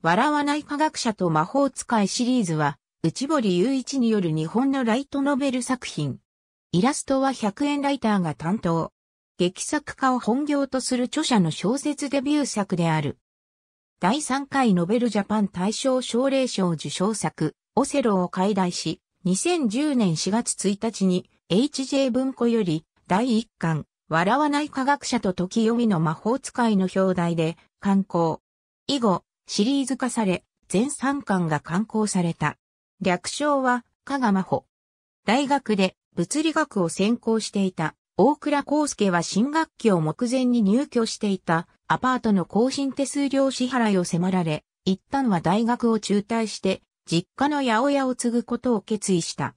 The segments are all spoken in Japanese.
笑わない科学者と魔法使いシリーズは、内堀雄一による日本のライトノベル作品。イラストは100円ライターが担当。劇作家を本業とする著者の小説デビュー作である。第3回ノベルジャパン大賞奨励賞受賞作、オセロを解題し、2010年4月1日に HJ 文庫より第1巻、笑わない科学者と時読みの魔法使いの表題で刊行。以後、シリーズ化され、全3巻が刊行された。略称は、加賀真帆。大学で物理学を専攻していた大倉康介は新学期を目前に入居していたアパートの更新手数料支払いを迫られ、一旦は大学を中退して実家の八百屋を継ぐことを決意した。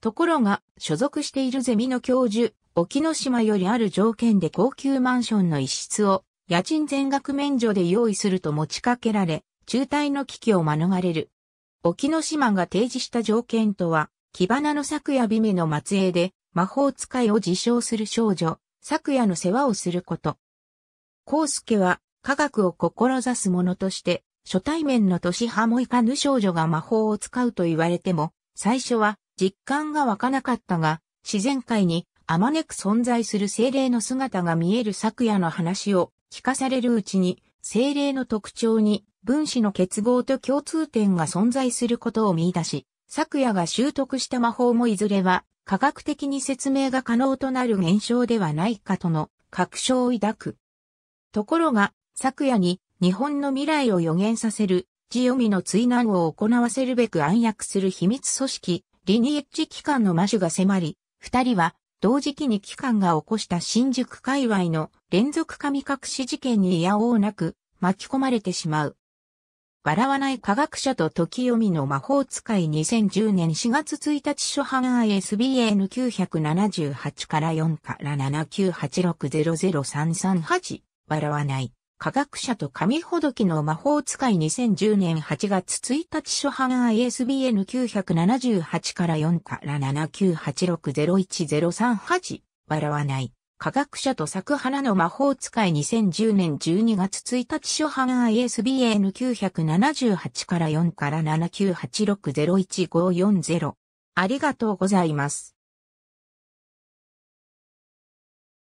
ところが、所属しているゼミの教授、沖ノ島よりある条件で高級マンションの一室を家賃全額免除で用意すると持ちかけられ、中退の危機を免れる。沖ノ島が提示した条件とは、木花の昨夜美名の末裔で、魔法使いを自称する少女、昨夜の世話をすること。康介は、科学を志す者として、初対面の年派もいかぬ少女が魔法を使うと言われても、最初は実感が湧かなかったが、自然界にあまねく存在する精霊の姿が見える昨夜の話を聞かされるうちに、精霊の特徴に分子の結合と共通点が存在することを見出し、昨夜が習得した魔法もいずれは科学的に説明が可能となる現象ではないかとの確証を抱く。ところが、昨夜に日本の未来を予言させる、ジオミの追難を行わせるべく暗躍する秘密組織、リニエッジ機関の魔種が迫り、二人は同時期に機関が起こした新宿界隈の連続神隠し事件に嫌応なく巻き込まれてしまう。笑わない科学者と時読みの魔法使い2010年4月1日初版 ISBN 978から4から7986003338笑わない科学者と神ほどきの魔法使い2010年8月1日初版 ISBN 978から4から7 9 8 6 0 1 0 3 8笑わない。科学者と咲く花の魔法使い2010年12月1日初版 ISBN 978から4から7986015540ありがとうございます。